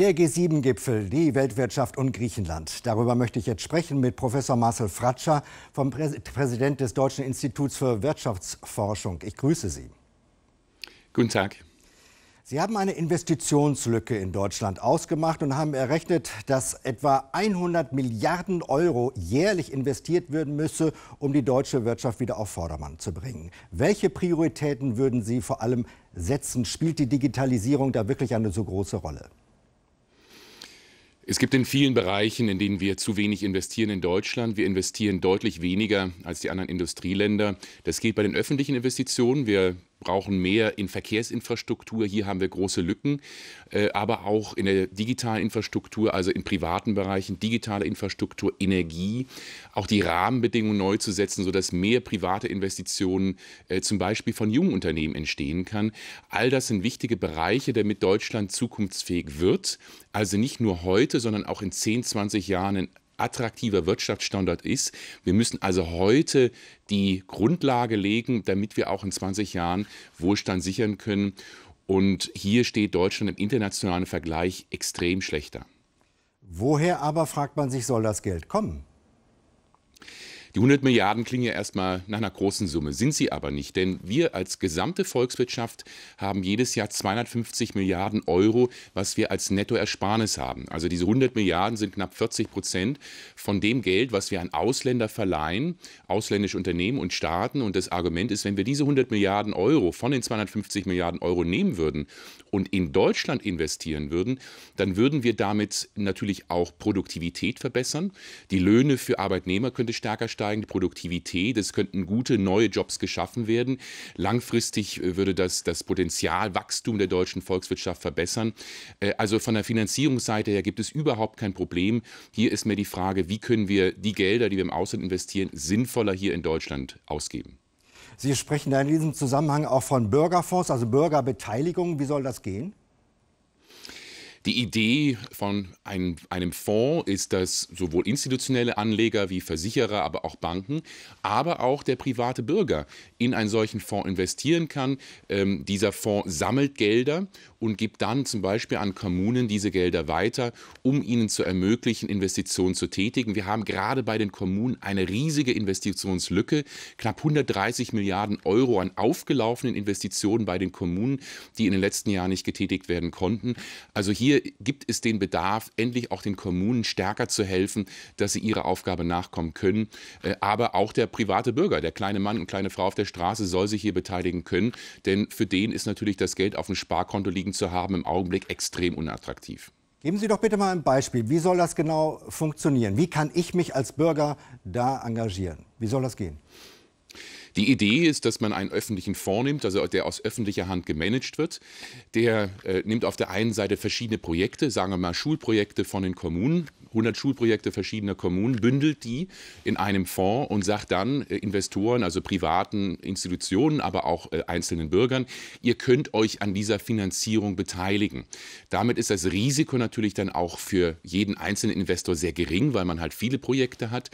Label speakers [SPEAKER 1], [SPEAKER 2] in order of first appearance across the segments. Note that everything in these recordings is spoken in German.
[SPEAKER 1] Der G7-Gipfel, die Weltwirtschaft und Griechenland. Darüber möchte ich jetzt sprechen mit Professor Marcel Fratscher, vom Prä Präsident des Deutschen Instituts für Wirtschaftsforschung. Ich grüße Sie. Guten Tag. Sie haben eine Investitionslücke in Deutschland ausgemacht und haben errechnet, dass etwa 100 Milliarden Euro jährlich investiert werden müsse, um die deutsche Wirtschaft wieder auf Vordermann zu bringen. Welche Prioritäten würden Sie vor allem setzen? Spielt die Digitalisierung da wirklich eine so große Rolle?
[SPEAKER 2] Es gibt in vielen Bereichen, in denen wir zu wenig investieren in Deutschland. Wir investieren deutlich weniger als die anderen Industrieländer. Das geht bei den öffentlichen Investitionen. Wir brauchen mehr in Verkehrsinfrastruktur. Hier haben wir große Lücken, äh, aber auch in der digitalen Infrastruktur, also in privaten Bereichen, digitale Infrastruktur, Energie, auch die Rahmenbedingungen neu zu setzen, sodass mehr private Investitionen äh, zum Beispiel von jungen Unternehmen entstehen kann. All das sind wichtige Bereiche, damit Deutschland zukunftsfähig wird. Also nicht nur heute, sondern auch in 10, 20 Jahren ein attraktiver Wirtschaftsstandort ist. Wir müssen also heute die Grundlage legen, damit wir auch in 20 Jahren Wohlstand sichern können. Und hier steht Deutschland im internationalen Vergleich extrem schlechter.
[SPEAKER 1] Woher aber, fragt man sich, soll das Geld kommen?
[SPEAKER 2] Die 100 Milliarden klingen ja erstmal nach einer großen Summe, sind sie aber nicht, denn wir als gesamte Volkswirtschaft haben jedes Jahr 250 Milliarden Euro, was wir als Nettoersparnis haben. Also diese 100 Milliarden sind knapp 40 Prozent von dem Geld, was wir an Ausländer verleihen, ausländische Unternehmen und Staaten. Und das Argument ist, wenn wir diese 100 Milliarden Euro von den 250 Milliarden Euro nehmen würden und in Deutschland investieren würden, dann würden wir damit natürlich auch Produktivität verbessern. Die Löhne für Arbeitnehmer könnte stärker steigen steigende Produktivität, es könnten gute neue Jobs geschaffen werden. Langfristig äh, würde das das Potenzial Wachstum der deutschen Volkswirtschaft verbessern. Äh, also von der Finanzierungsseite her gibt es überhaupt kein Problem. Hier ist mir die Frage, wie können wir die Gelder, die wir im Ausland investieren, sinnvoller hier in Deutschland ausgeben.
[SPEAKER 1] Sie sprechen da in diesem Zusammenhang auch von Bürgerfonds, also Bürgerbeteiligung. Wie soll das gehen?
[SPEAKER 2] Die Idee von einem, einem Fonds ist, dass sowohl institutionelle Anleger wie Versicherer, aber auch Banken, aber auch der private Bürger in einen solchen Fonds investieren kann. Ähm, dieser Fonds sammelt Gelder und gibt dann zum Beispiel an Kommunen diese Gelder weiter, um ihnen zu ermöglichen, Investitionen zu tätigen. Wir haben gerade bei den Kommunen eine riesige Investitionslücke, knapp 130 Milliarden Euro an aufgelaufenen Investitionen bei den Kommunen, die in den letzten Jahren nicht getätigt werden konnten. Also hier hier gibt es den Bedarf, endlich auch den Kommunen stärker zu helfen, dass sie ihrer Aufgabe nachkommen können. Äh, aber auch der private Bürger, der kleine Mann und kleine Frau auf der Straße soll sich hier beteiligen können. Denn für den ist natürlich das Geld auf dem Sparkonto liegen zu haben im Augenblick extrem unattraktiv.
[SPEAKER 1] Geben Sie doch bitte mal ein Beispiel. Wie soll das genau funktionieren? Wie kann ich mich als Bürger da engagieren? Wie soll das gehen?
[SPEAKER 2] Die Idee ist, dass man einen öffentlichen Fonds nimmt, also der aus öffentlicher Hand gemanagt wird. Der äh, nimmt auf der einen Seite verschiedene Projekte, sagen wir mal Schulprojekte von den Kommunen, 100 Schulprojekte verschiedener Kommunen, bündelt die in einem Fonds und sagt dann äh, Investoren, also privaten Institutionen, aber auch äh, einzelnen Bürgern, ihr könnt euch an dieser Finanzierung beteiligen. Damit ist das Risiko natürlich dann auch für jeden einzelnen Investor sehr gering, weil man halt viele Projekte hat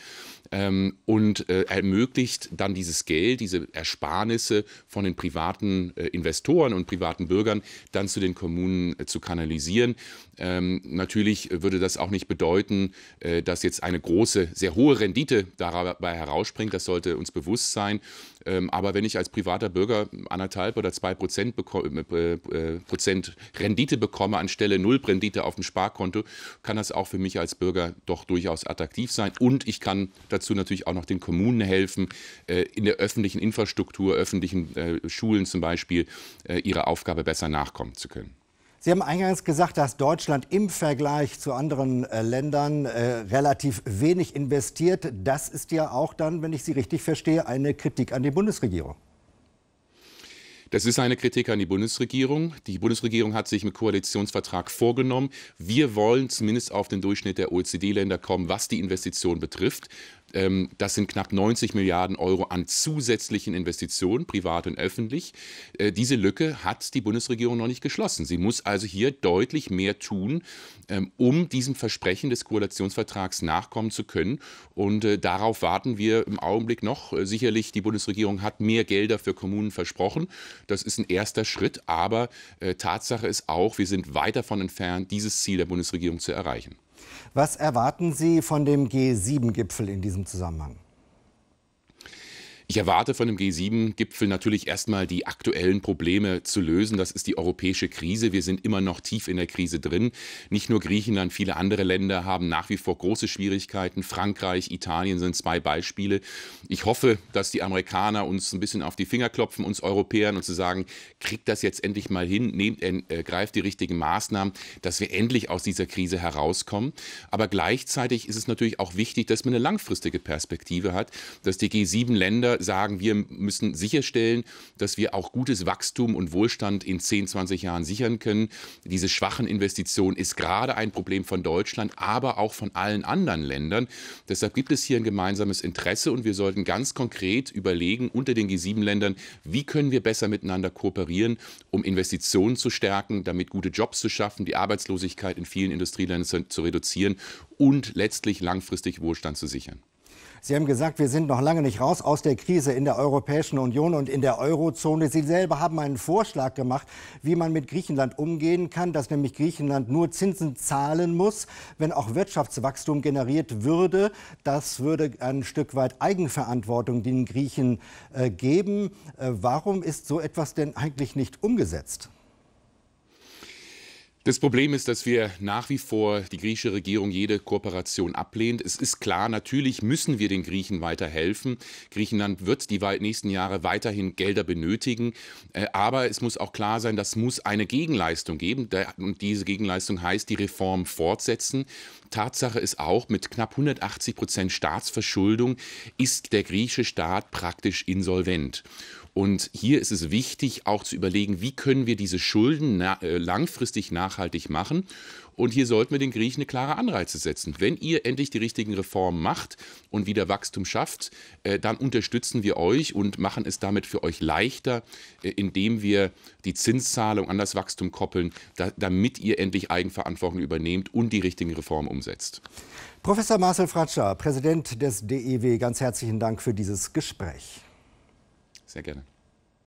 [SPEAKER 2] ähm, und äh, ermöglicht dann dieses Geld, diese Ersparnisse von den privaten äh, Investoren und privaten Bürgern dann zu den Kommunen äh, zu kanalisieren. Ähm, natürlich würde das auch nicht bedeuten, äh, dass jetzt eine große, sehr hohe Rendite dabei herausspringt. Das sollte uns bewusst sein. Ähm, aber wenn ich als privater Bürger anderthalb oder zwei Prozent, äh, äh, Prozent Rendite bekomme anstelle null Rendite auf dem Sparkonto, kann das auch für mich als Bürger doch durchaus attraktiv sein. Und ich kann das dazu natürlich auch noch den Kommunen helfen, äh, in der öffentlichen Infrastruktur, öffentlichen äh, Schulen zum Beispiel, äh, ihrer Aufgabe besser nachkommen zu können.
[SPEAKER 1] Sie haben eingangs gesagt, dass Deutschland im Vergleich zu anderen äh, Ländern äh, relativ wenig investiert. Das ist ja auch dann, wenn ich Sie richtig verstehe, eine Kritik an die Bundesregierung.
[SPEAKER 2] Das ist eine Kritik an die Bundesregierung. Die Bundesregierung hat sich mit Koalitionsvertrag vorgenommen, wir wollen zumindest auf den Durchschnitt der OECD-Länder kommen, was die Investition betrifft. Ähm, das sind knapp 90 Milliarden Euro an zusätzlichen Investitionen, privat und öffentlich. Äh, diese Lücke hat die Bundesregierung noch nicht geschlossen. Sie muss also hier deutlich mehr tun, ähm, um diesem Versprechen des Koalitionsvertrags nachkommen zu können. Und äh, darauf warten wir im Augenblick noch. Äh, sicherlich, die Bundesregierung hat mehr Gelder für Kommunen versprochen. Das ist ein erster Schritt. Aber Tatsache ist auch, wir sind weit davon entfernt, dieses Ziel der Bundesregierung zu erreichen.
[SPEAKER 1] Was erwarten Sie von dem G7-Gipfel in diesem Zusammenhang?
[SPEAKER 2] Ich erwarte von dem G7-Gipfel natürlich erstmal die aktuellen Probleme zu lösen. Das ist die europäische Krise. Wir sind immer noch tief in der Krise drin. Nicht nur Griechenland, viele andere Länder haben nach wie vor große Schwierigkeiten. Frankreich, Italien sind zwei Beispiele. Ich hoffe, dass die Amerikaner uns ein bisschen auf die Finger klopfen, uns Europäern und zu sagen, kriegt das jetzt endlich mal hin, nehmt, äh, greift die richtigen Maßnahmen, dass wir endlich aus dieser Krise herauskommen. Aber gleichzeitig ist es natürlich auch wichtig, dass man eine langfristige Perspektive hat, dass die G7-Länder sagen, wir müssen sicherstellen, dass wir auch gutes Wachstum und Wohlstand in 10, 20 Jahren sichern können. Diese schwachen Investitionen ist gerade ein Problem von Deutschland, aber auch von allen anderen Ländern. Deshalb gibt es hier ein gemeinsames Interesse und wir sollten ganz konkret überlegen unter den G7-Ländern, wie können wir besser miteinander kooperieren, um Investitionen zu stärken, damit gute Jobs zu schaffen, die Arbeitslosigkeit in vielen Industrieländern zu reduzieren und letztlich langfristig Wohlstand zu sichern.
[SPEAKER 1] Sie haben gesagt, wir sind noch lange nicht raus aus der Krise in der Europäischen Union und in der Eurozone. Sie selber haben einen Vorschlag gemacht, wie man mit Griechenland umgehen kann, dass nämlich Griechenland nur Zinsen zahlen muss, wenn auch Wirtschaftswachstum generiert würde. Das würde ein Stück weit Eigenverantwortung den Griechen äh, geben. Äh, warum ist so etwas denn eigentlich nicht umgesetzt?
[SPEAKER 2] Das Problem ist, dass wir nach wie vor die griechische Regierung jede Kooperation ablehnt. Es ist klar, natürlich müssen wir den Griechen weiterhelfen. Griechenland wird die nächsten Jahre weiterhin Gelder benötigen. Äh, aber es muss auch klar sein, das muss eine Gegenleistung geben. Und diese Gegenleistung heißt, die Reform fortsetzen. Tatsache ist auch, mit knapp 180 Prozent Staatsverschuldung ist der griechische Staat praktisch insolvent. Und hier ist es wichtig, auch zu überlegen, wie können wir diese Schulden na äh, langfristig nachhaltig machen. Und hier sollten wir den Griechen eine klare Anreize setzen. Wenn ihr endlich die richtigen Reformen macht und wieder Wachstum schafft, äh, dann unterstützen wir euch und machen es damit für euch leichter, äh, indem wir die Zinszahlung an das Wachstum koppeln, damit ihr endlich Eigenverantwortung übernehmt und die richtigen Reformen umsetzt.
[SPEAKER 1] Professor Marcel Fratscher, Präsident des DEW, ganz herzlichen Dank für dieses Gespräch.
[SPEAKER 2] Sehr gerne.